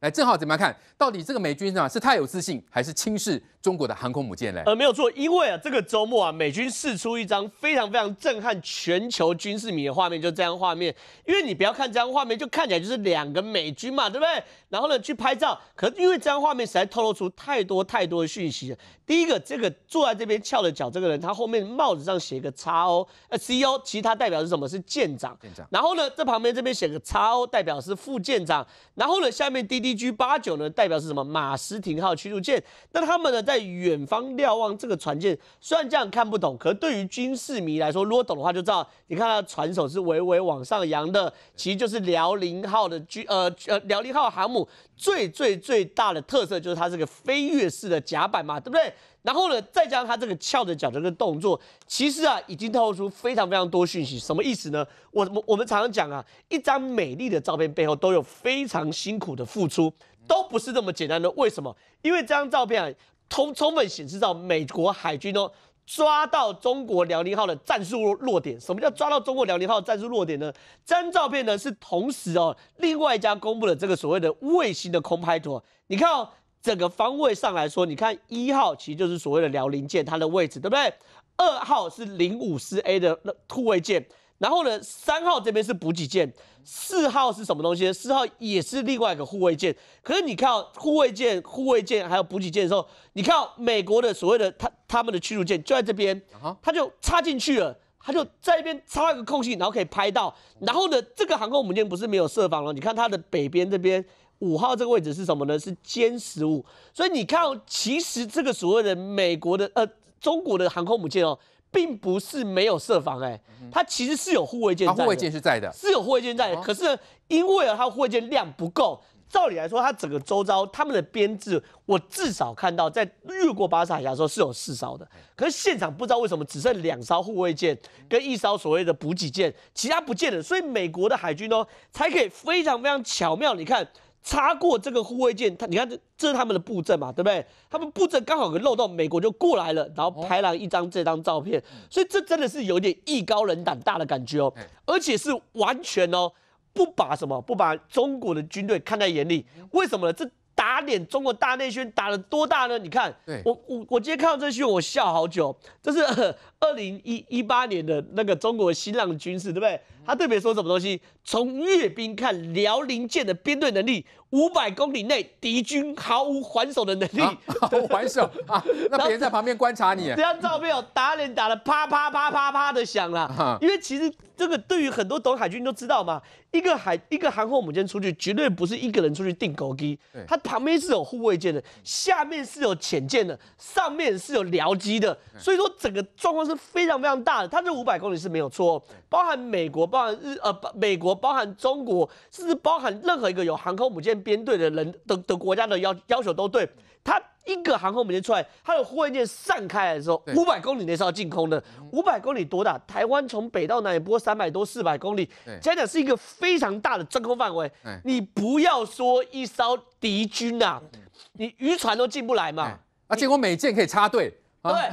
哎，正好怎么样看？到底这个美军啊是太有自信，还是轻视？中国的航空母舰嘞？呃，没有错，因为啊，这个周末啊，美军试出一张非常非常震撼全球军事迷的画面，就这样画面。因为你不要看这张画面，就看起来就是两个美军嘛，对不对？然后呢，去拍照。可因为这张画面实在透露出太多太多的讯息了。第一个，这个坐在这边翘着脚这个人，他后面帽子上写个叉 O，呃，CEO，其他代表是什么？是舰长。舰长。然后呢，这旁边这边写个叉 O，代表是副舰长。然后呢，下面 DDG 八九呢，代表是什么？马斯廷号驱逐舰。那他们呢？在远方瞭望这个船舰，虽然这样看不懂，可是对于军事迷来说，如果懂的话就知道，你看它船首是微微往上扬的，其实就是辽宁号的军呃呃辽宁号航母最最最大的特色就是它这个飞跃式的甲板嘛，对不对？然后呢，再加上它这个翘着脚这个动作，其实啊已经透露出非常非常多讯息。什么意思呢？我我我们常常讲啊，一张美丽的照片背后都有非常辛苦的付出，都不是这么简单的。为什么？因为这张照片啊。通充分显示到美国海军哦，抓到中国辽宁号的战术弱点。什么叫抓到中国辽宁号战术弱点呢？这张照片呢是同时哦，另外一家公布了这个所谓的卫星的空拍图。你看哦，整个方位上来说，你看一号其实就是所谓的辽宁舰它的位置，对不对？二号是零五四 A 的突卫舰。然后呢，三号这边是补给舰，四号是什么东西四号也是另外一个护卫舰。可是你看到护卫舰、护卫舰还有补给舰的时候，你看到美国的所谓的他他们的驱逐舰就在这边，它就插进去了，它就在一边插一个空隙，然后可以拍到。然后呢，这个航空母舰不是没有设防了，你看它的北边这边五号这个位置是什么呢？是歼十五。所以你看到，其实这个所谓的美国的呃中国的航空母舰哦。并不是没有设防，哎，它其实是有护卫舰在，护卫舰是在的，是有护卫舰在。的。可是因为它护卫舰量不够，照理来说，它整个周遭他们的编制，我至少看到在越过巴士海峡的时候是有四艘的，可是现场不知道为什么只剩两艘护卫舰跟一艘所谓的补给舰，其他不见了，所以美国的海军哦才可以非常非常巧妙，你看。擦过这个护卫舰，他你看，这是他们的布阵嘛，对不对？他们布阵刚好有个漏洞，美国就过来了，然后拍了一张这张照片，所以这真的是有点艺高人胆大的感觉哦，而且是完全哦不把什么不把中国的军队看在眼里，为什么呢？这。打脸中国大内宣打了多大呢？你看，我我我今天看到这新闻，我笑好久。这是 二零一一八年的那个中国新浪军事，对不对？他特别说什么东西？从阅兵看辽宁舰的编队能力。五百公里内，敌军毫无还手的能力，毫无还手啊！那别人在旁边观察你。这张照片哦，打脸打得啪啪啪啪啪的响了。因为其实这个对于很多懂海军都知道嘛，一个海一个航空母舰出去，绝对不是一个人出去定狗机，它旁边是有护卫舰的，下面是有潜舰的，上面是有僚机的。所以说整个状况是非常非常大的。它这五百公里是没有错，包含美国、包含日呃美国、包含中国，甚至包含任何一个有航空母舰。编队的人的的国家的要要求都对，他一个航空母舰出来，他的护卫舰散开来的时候，五百公里那是要进空的，五百公里多大？台湾从北到南也不过三百多四百公里，真的是一个非常大的真空范围。你不要说一艘敌军啊，你渔船都进不来嘛。而且我每舰可以插队。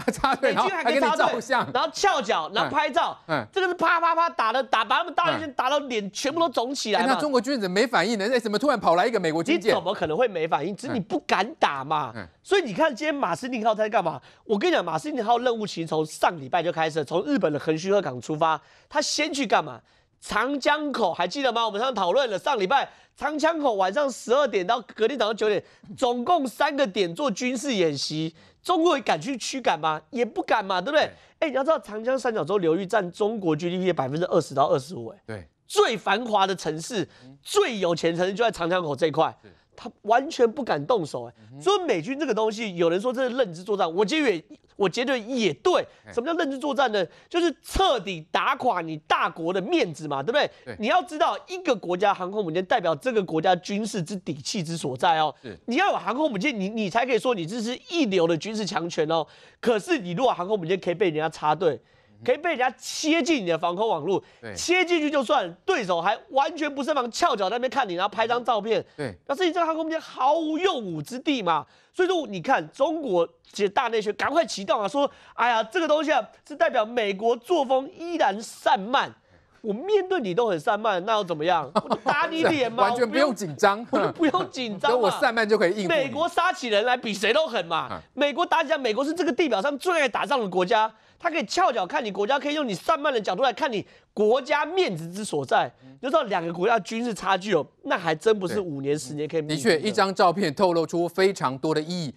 对，插队，然后还跟他照相，然后翘脚，然后拍照，这个是啪啪啪打的，打把他们大学生打到脸全部都肿起来那中国军人没反应呢？哎，怎么突然跑来一个美国军舰？怎么可能会没反应？只你不敢打嘛。所以你看，今天马斯尼号在干嘛？我跟你讲，马斯尼号任务其实从上礼拜就开始了，从日本的横须贺港出发，他先去干嘛？长江口还记得吗？我们上次讨论了，上礼拜长江口晚上十二点到隔天早上九点，总共三个点做军事演习。中国也敢去驱赶吗？也不敢嘛，对不对？哎，你要知道，长江三角洲流域占中国 GDP 百分之二十到二十五，哎，对，最繁华的城市、最有钱城市就在长江口这一块。他完全不敢动手哎，所以美军这个东西，有人说这是认知作战，我觉得，我觉得也对。什么叫认知作战呢？就是彻底打垮你大国的面子嘛，对不对？你要知道，一个国家航空母舰代表这个国家军事之底气之所在哦。你要有航空母舰，你你才可以说你这是一流的军事强权哦。可是你如果航空母舰可以被人家插队。可以被人家切进你的防空网络，切进去就算对手还完全不设防，翘脚在那边看你，然后拍张照片，表示你这个航空舰毫无用武之地嘛。所以说，你看中国这大内宣赶快启动啊，说，哎呀，这个东西啊是代表美国作风依然散漫。我面对你都很散漫，那又怎么样？我打你脸吗？完全不用紧张，不用紧张。我 散漫就可以硬。美国杀起人来比谁都狠嘛！美国打起仗，美国是这个地表上最爱打仗的国家，他可以翘脚看你国家，可以用你散漫的角度来看你国家面子之所在。你知道两个国家军事差距哦，那还真不是五年十年可以。的确，一张照片透露出非常多的意义。